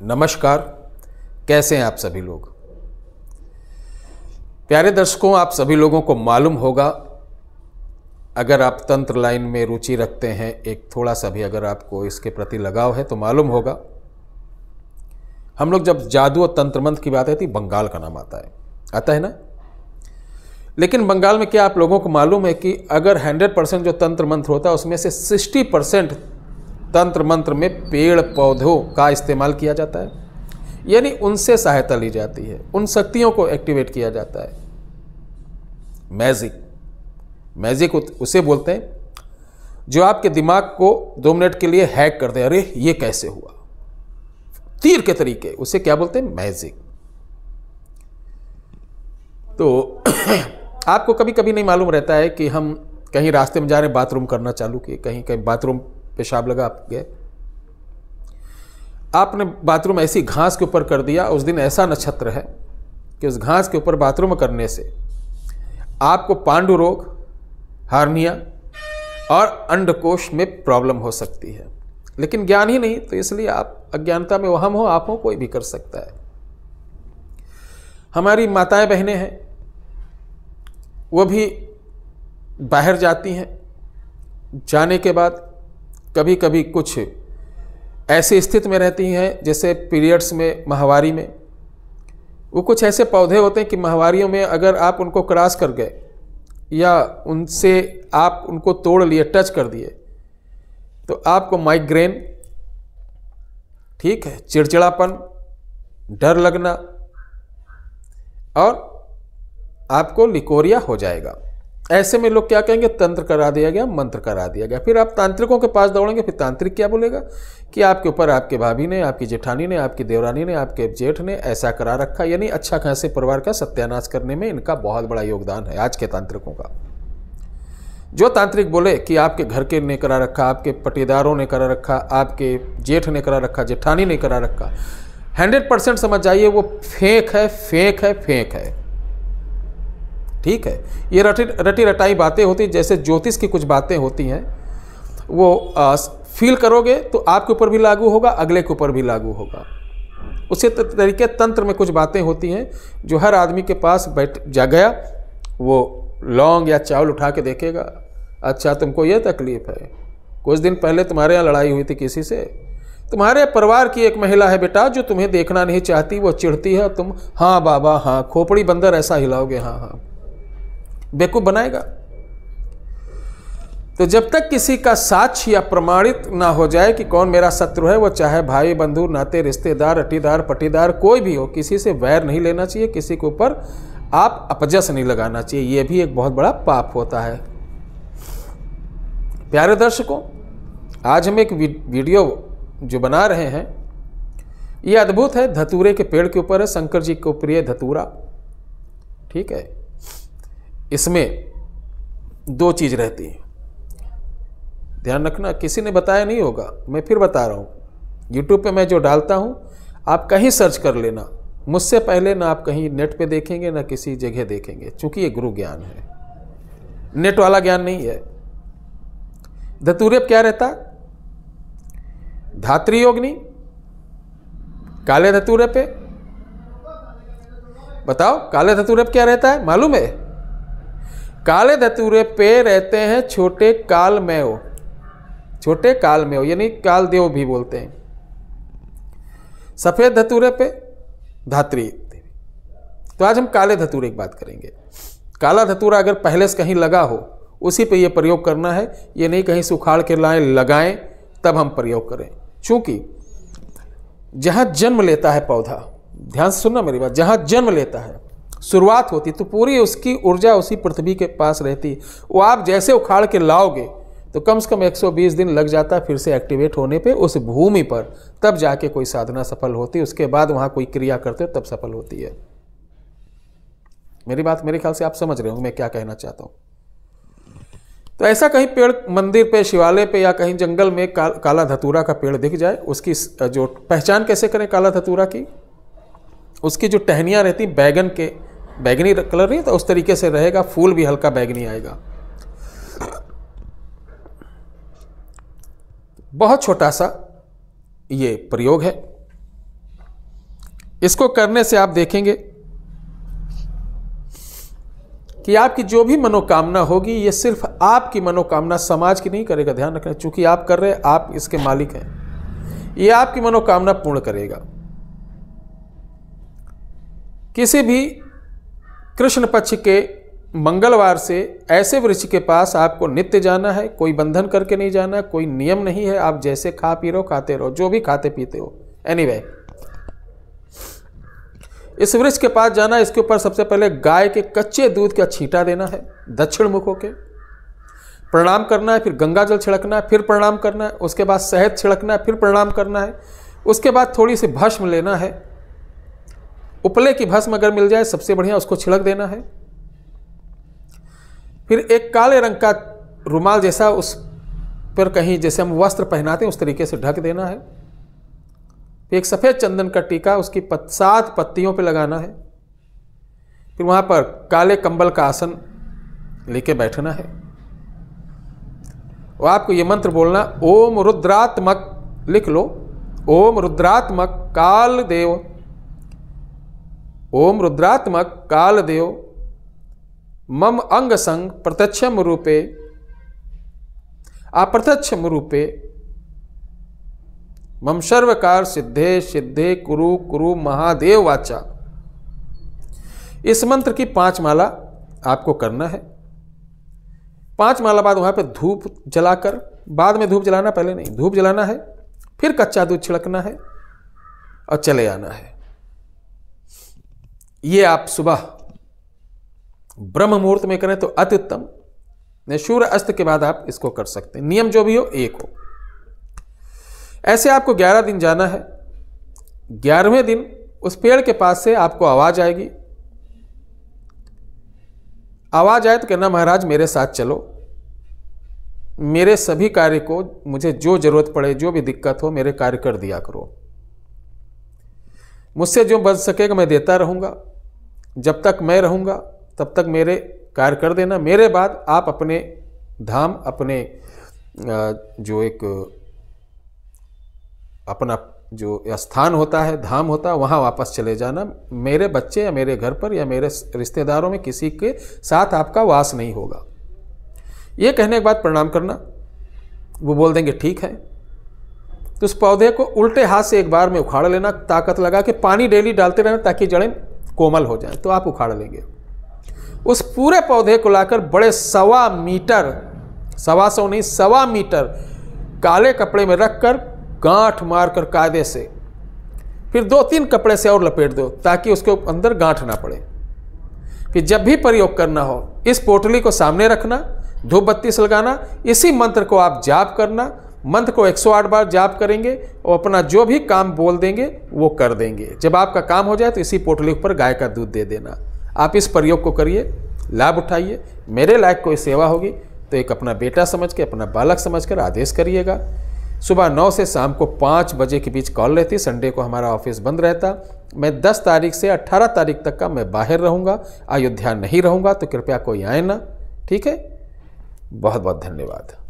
नमस्कार कैसे हैं आप सभी लोग प्यारे दर्शकों आप सभी लोगों को मालूम होगा अगर आप तंत्र लाइन में रुचि रखते हैं एक थोड़ा सा भी अगर आपको इसके प्रति लगाव है तो मालूम होगा हम लोग जब जादू और तंत्र मंत्र की बात आती बंगाल का नाम आता है आता है ना लेकिन बंगाल में क्या आप लोगों को मालूम है कि अगर 100 परसेंट जो तंत्र मंत्र होता है उसमें से 60 परसेंट तंत्र मंत्र में पेड़ पौधों का इस्तेमाल किया जाता है यानी उनसे सहायता ली जाती है उन शक्तियों को एक्टिवेट किया जाता है मैजिक मैजिक उसे बोलते हैं जो आपके दिमाग को दो मिनट के लिए हैक कर दे अरे ये कैसे हुआ तीर के तरीके उसे क्या बोलते हैं मैजिक तो आपको कभी कभी नहीं मालूम रहता है कि हम कहीं रास्ते में जा रहे हैं बाथरूम करना चालू किए कहीं कहीं बाथरूम पेशाब लगा आप गए आपने बाथरूम ऐसी घास के ऊपर कर दिया उस दिन ऐसा नक्षत्र है कि उस घास के ऊपर बाथरूम करने से आपको पांडु रोग हार्निया और अंडकोश में प्रॉब्लम हो सकती है लेकिन ज्ञान ही नहीं तो इसलिए आप अज्ञानता में वहम हो आप हो कोई भी कर सकता है हमारी माताएं बहनें हैं वो भी बाहर जाती हैं जाने के बाद कभी कभी कुछ ऐसी स्थिति में रहती हैं जैसे पीरियड्स में माहवारी में वो कुछ ऐसे पौधे होते हैं कि माहवारियों में अगर आप उनको क्रॉस कर गए या उनसे आप उनको तोड़ लिए टच कर दिए तो आपको माइग्रेन ठीक है चिड़चिड़ापन डर लगना और आपको लिकोरिया हो जाएगा ऐसे में लोग क्या कहेंगे तंत्र करा दिया गया मंत्र करा दिया गया फिर आप तांत्रिकों के पास दौड़ेंगे फिर तांत्रिक क्या बोलेगा कि आपके ऊपर आपके भाभी ने आपकी जेठानी ने आपकी देवरानी ने आपके जेठ ने ऐसा करा रखा यानी अच्छा खासे परिवार का सत्यानाश करने में इनका बहुत बड़ा योगदान है आज के तांत्रिकों का जो तांत्रिक बोले कि आपके घर के ने करा रखा आपके पटीदारों ने करा रखा आपके जेठ ने करा रखा जेठानी ने करा रखा हंड्रेड परसेंट समझ जाइए वो फेंक है फेंक है फेंक है ठीक है ये रटी रटी रटाई बातें होती जैसे ज्योतिष की कुछ बातें होती हैं वो आ, फील करोगे तो आपके ऊपर भी लागू होगा अगले के ऊपर भी लागू होगा उसी तरीके तंत्र में कुछ बातें होती हैं जो हर आदमी के पास बैठ जा गया वो लौंग या चावल उठा के देखेगा अच्छा तुमको ये तकलीफ़ है कुछ दिन पहले तुम्हारे यहाँ लड़ाई हुई थी किसी से तुम्हारे परिवार की एक महिला है बेटा जो तुम्हें देखना नहीं चाहती वो चिढ़ती है तुम हाँ बाबा हाँ खोपड़ी बंदर ऐसा हिलाओगे हाँ हाँ बेवकूफ़ बनाएगा तो जब तक किसी का साक्ष या प्रमाणित ना हो जाए कि कौन मेरा शत्रु है वो चाहे भाई बंधु नाते रिश्तेदार अटीदार पटीदार कोई भी हो किसी से वैर नहीं लेना चाहिए किसी के ऊपर आप अपजस नहीं लगाना चाहिए ये भी एक बहुत बड़ा पाप होता है प्यारे दर्शकों आज हम एक वीडियो जो बना रहे हैं ये अद्भुत है धतूरे के पेड़ के ऊपर है शंकर जी को प्रिय धतूरा ठीक है इसमें दो चीज़ रहती है ध्यान रखना किसी ने बताया नहीं होगा मैं फिर बता रहा हूँ यूट्यूब पे मैं जो डालता हूँ आप कहीं सर्च कर लेना मुझसे पहले ना आप कहीं नेट पे देखेंगे ना किसी जगह देखेंगे चूंकि ये गुरु ज्ञान है नेट वाला ज्ञान नहीं है धतूरेप क्या रहता धात्री योगनी काले धतूरे पे बताओ काले धतूरेप क्या रहता है मालूम है काले धतूरे पे रहते हैं छोटे काल में हो छोटे काल में हो यानी कालदेव भी बोलते हैं सफ़ेद धतूरे पे धात्री तो आज हम काले धतूरे की बात करेंगे काला धतूरा अगर पहले से कहीं लगा हो उसी पे ये प्रयोग करना है ये नहीं कहीं सुखाड़ के लाए लगाएं तब हम प्रयोग करें चूंकि जहां जन्म लेता है पौधा ध्यान से सुनना मेरी बात जहां जन्म लेता है शुरुआत होती तो पूरी उसकी ऊर्जा उसी पृथ्वी के पास रहती वो आप जैसे उखाड़ के लाओगे तो कम से कम 120 दिन लग जाता फिर से एक्टिवेट होने पे उस भूमि पर तब जाके कोई साधना सफल होती उसके बाद वहाँ कोई क्रिया करते हो तब सफल होती है मेरी बात मेरे ख्याल से आप समझ रहे होंगे मैं क्या कहना चाहता हूँ तो ऐसा कहीं पेड़ मंदिर पे शिवालय पे या कहीं जंगल में का, काला धतूरा का पेड़ दिख जाए उसकी जो पहचान कैसे करें काला धतूरा की उसकी जो टहनियाँ रहती बैगन के बैगनी कलर नहीं तो उस तरीके से रहेगा फूल भी हल्का बैगनी आएगा बहुत छोटा सा ये प्रयोग है इसको करने से आप देखेंगे कि आपकी जो भी मनोकामना होगी ये सिर्फ आपकी मनोकामना समाज की नहीं करेगा ध्यान रखना चूंकि आप कर रहे हैं आप इसके मालिक हैं ये आपकी मनोकामना पूर्ण करेगा किसी भी कृष्ण पक्ष के मंगलवार से ऐसे वृक्ष के पास आपको नित्य जाना है कोई बंधन करके नहीं जाना कोई नियम नहीं है आप जैसे खा पी रहो खाते रहो जो भी खाते पीते हो एनी anyway, इस वृक्ष के पास जाना इसके ऊपर सबसे पहले गाय के कच्चे दूध का छींटा देना है दक्षिण मुख के प्रणाम करना है फिर गंगा जल छिड़कना है फिर प्रणाम करना है उसके बाद शहद छिड़कना है फिर प्रणाम करना है उसके बाद थोड़ी सी भस्म लेना है उपले की भस्म अगर मिल जाए सबसे बढ़िया उसको छिड़क देना है फिर एक काले रंग का रुमाल जैसा उस पर कहीं जैसे हम वस्त्र पहनाते हैं उस तरीके से ढक देना है फिर एक सफ़ेद चंदन का टीका उसकी पत, सात पत्तियों पर लगाना है फिर वहाँ पर काले कंबल का आसन लेके बैठना है और आपको ये मंत्र बोलना ओम रुद्रात्मक लिख लो ओम रुद्रात्मक काल देव ओम रुद्रात्मक कालदेव मम अंग संग प्रत्यक्षम रूपे अप्रत्यक्षम रूपे मम सर्वकार सिद्धे सिद्धे कुरु कुरु महादेव वाचा इस मंत्र की पांच माला आपको करना है पांच माला बाद वहां पर धूप जलाकर बाद में धूप जलाना पहले नहीं धूप जलाना है फिर कच्चा दूध छिड़कना है और चले आना है ये आप सुबह ब्रह्म मुहूर्त में करें तो अति उत्तम सूर्य अस्त के बाद आप इसको कर सकते हैं नियम जो भी हो एक हो ऐसे आपको ग्यारह दिन जाना है ग्यारहवें दिन उस पेड़ के पास से आपको आवाज़ आएगी आवाज़ आए तो कहना महाराज मेरे साथ चलो मेरे सभी कार्य को मुझे जो ज़रूरत पड़े जो भी दिक्कत हो मेरे कार्य कर दिया करो मुझसे जो बच सकेगा मैं देता रहूंगा जब तक मैं रहूँगा तब तक मेरे कार्य कर देना मेरे बाद आप अपने धाम अपने जो एक अपना जो स्थान होता है धाम होता है वहाँ वापस चले जाना मेरे बच्चे या मेरे घर पर या मेरे रिश्तेदारों में किसी के साथ आपका वास नहीं होगा ये कहने के बाद प्रणाम करना वो बोल देंगे ठीक है तो उस पौधे को उल्टे हाथ से एक बार में उखाड़ लेना ताकत लगा के पानी डेली डालते रहना ताकि जड़ें कोमल हो जाए तो आप उखाड़ लेंगे उस पूरे पौधे को लाकर बड़े सवा मीटर सवा सौ नहीं सवा मीटर काले कपड़े में रखकर गांठ मारकर कायदे से फिर दो तीन कपड़े से और लपेट दो ताकि उसके अंदर गांठ ना पड़े फिर जब भी प्रयोग करना हो इस पोटली को सामने रखना धूप बत्ती से लगाना इसी मंत्र को आप जाप करना मंथ को 108 बार जाप करेंगे और अपना जो भी काम बोल देंगे वो कर देंगे जब आपका काम हो जाए तो इसी पोटली पर गाय का दूध दे देना आप इस प्रयोग को करिए लाभ उठाइए मेरे लायक कोई सेवा होगी तो एक अपना बेटा समझ के अपना बालक समझ कर आदेश करिएगा सुबह नौ से शाम को पाँच बजे के बीच कॉल रहती संडे को हमारा ऑफिस बंद रहता मैं दस तारीख से अट्ठारह तारीख तक का मैं बाहर रहूँगा अयोध्या नहीं रहूँगा तो कृपया कोई आए ना ठीक है बहुत बहुत धन्यवाद